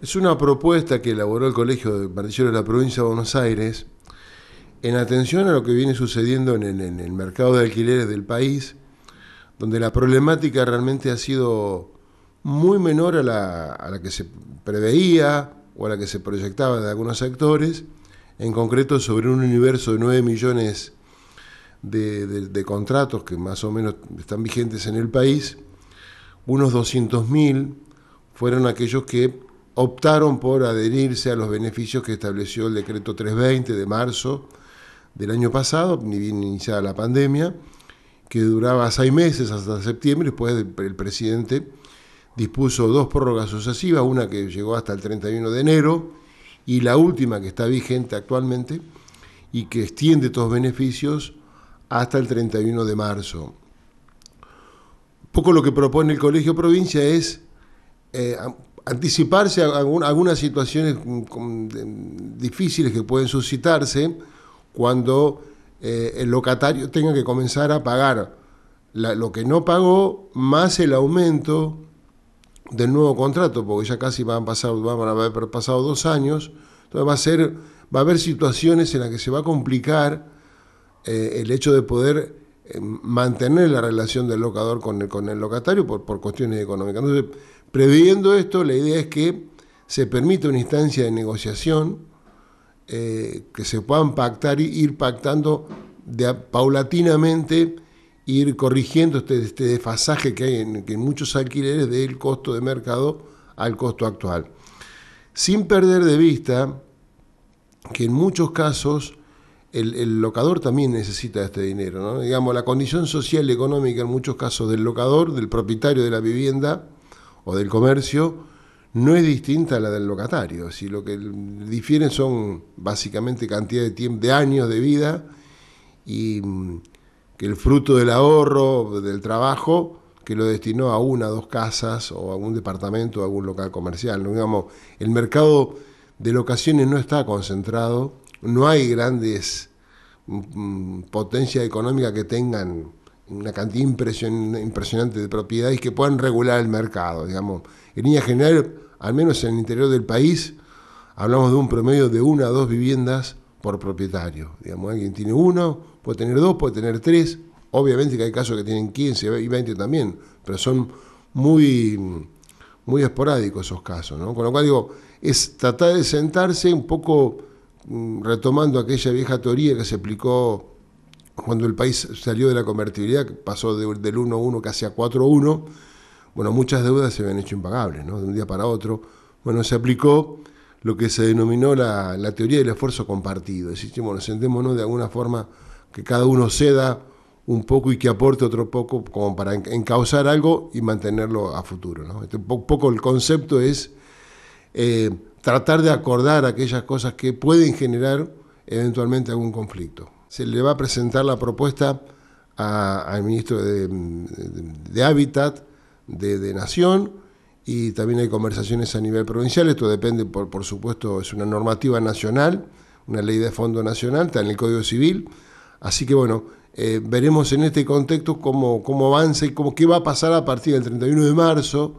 Es una propuesta que elaboró el Colegio de Martilleros de la Provincia de Buenos Aires en atención a lo que viene sucediendo en, el mercado de alquileres del país, donde la problemática realmente ha sido muy menor a la, que se preveía o a la que se proyectaba de algunos sectores, en concreto sobre un universo de 9 millones de, de contratos que más o menos están vigentes en el país, unos 200.000 fueron aquellos que optaron por adherirse a los beneficios que estableció el decreto 320 de marzo del año pasado, ni bien iniciada la pandemia, que duraba seis meses hasta septiembre, después el presidente dispuso dos prórrogas sucesivas, una que llegó hasta el 31 de enero y la última que está vigente actualmente y que extiende estos beneficios hasta el 31 de marzo. Un poco lo que propone el Colegio Provincia es eh, anticiparse a algunas situaciones mm, difíciles que pueden suscitarse cuando eh, el locatario tenga que comenzar a pagar lo que no pagó más el aumento del nuevo contrato, porque ya casi van a pasar, a haber pasado dos años, entonces va a ser, va a haber situaciones en las que se va a complicar eh, el hecho de poder eh, mantener la relación del locador con el, locatario por, por cuestiones económicas. Previendo esto, la idea es que se permita una instancia de negociación, eh, que se puedan pactar, ir pactando paulatinamente, ir corrigiendo este, este desfasaje que hay en, muchos alquileres del costo de mercado al costo actual. Sin perder de vista que en muchos casos el, locador también necesita este dinero. Digamos, la condición social y económica en muchos casos del locador, del propietario de la vivienda, o del comercio no es distinta a la del locatario. Si lo que difieren son básicamente cantidad de tiempo, de años de vida y mm, que el fruto del ahorro, del trabajo, que lo destinó a una, dos casas o a un departamento o a algún local comercial. Digamos, el mercado de locaciones no está concentrado, no hay grandes mm, mm, potencias económicas que tengan una cantidad impresionante de propiedades que puedan regular el mercado, digamos. En línea general, al menos en el interior del país, hablamos de un promedio de una a dos viviendas por propietario. Digamos, alguien tiene uno, puede tener dos, puede tener tres. Obviamente que hay casos que tienen 15 y 20 también, pero son muy, muy esporádicos esos casos, ¿no? Con lo cual digo, es tratar de sentarse un poco mm, retomando aquella vieja teoría que se explicó, cuando el país salió de la convertibilidad, pasó del 1-1 casi a 4-1, bueno, muchas deudas se habían hecho impagables, ¿no? De un día para otro. Bueno, se aplicó lo que se denominó la, teoría del esfuerzo compartido. Es decir, bueno, sentémonos de alguna forma que cada uno ceda un poco y que aporte otro poco como para encauzar algo y mantenerlo a futuro. ¿no? Este, poco el concepto es eh, tratar de acordar aquellas cosas que pueden generar eventualmente algún conflicto se le va a presentar la propuesta al ministro de, Hábitat de, Nación y también hay conversaciones a nivel provincial. Esto depende, por, por supuesto, es una normativa nacional, una ley de fondo nacional, está en el Código Civil. Así que bueno, eh, veremos en este contexto cómo, cómo avanza y cómo, qué va a pasar a partir del 31 de marzo,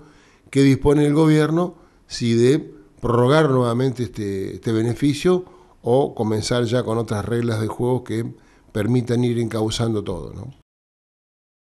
que dispone el gobierno, si de prorrogar nuevamente este, este beneficio o comenzar ya con otras reglas de juego que permitan ir encauzando todo. ¿no?